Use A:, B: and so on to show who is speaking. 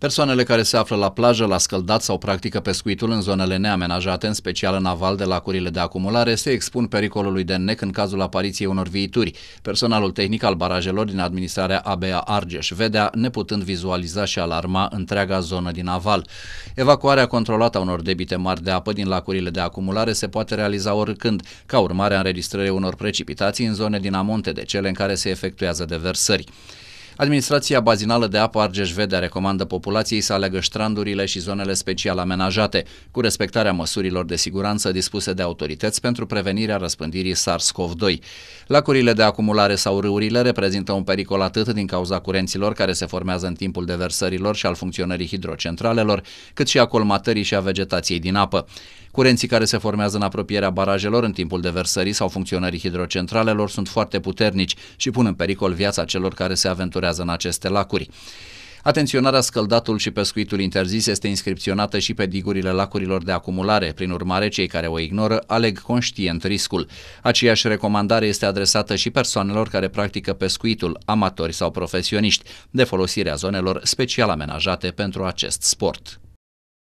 A: Persoanele care se află la plajă, la scăldat sau practică pescuitul în zonele neamenajate, în special în aval de lacurile de acumulare, se expun pericolului de nec în cazul apariției unor viituri. Personalul tehnic al barajelor din administrarea ABA Argeș vedea, neputând vizualiza și alarma întreaga zonă din aval. Evacuarea controlată a unor debite mari de apă din lacurile de acumulare se poate realiza oricând, ca urmare a înregistrării unor precipitații în zone din amonte de cele în care se efectuează deversări. Administrația Bazinală de Apă Argeș-Vedea recomandă populației să aleagă strandurile și zonele special amenajate, cu respectarea măsurilor de siguranță dispuse de autorități pentru prevenirea răspândirii SARS-CoV-2. Lacurile de acumulare sau râurile reprezintă un pericol atât din cauza curenților care se formează în timpul deversărilor și al funcționării hidrocentralelor, cât și a colmatării și a vegetației din apă. Curenții care se formează în apropierea barajelor în timpul deversării sau funcționării hidrocentralelor sunt foarte puternici și pun în pericol viața celor care se aventurează în aceste lacuri. Atenționarea scăldatul și pescuitul interzis este inscripționată și pe digurile lacurilor de acumulare, prin urmare cei care o ignoră aleg conștient riscul. Aceeași recomandare este adresată și persoanelor care practică pescuitul, amatori sau profesioniști, de folosirea zonelor special amenajate pentru acest sport.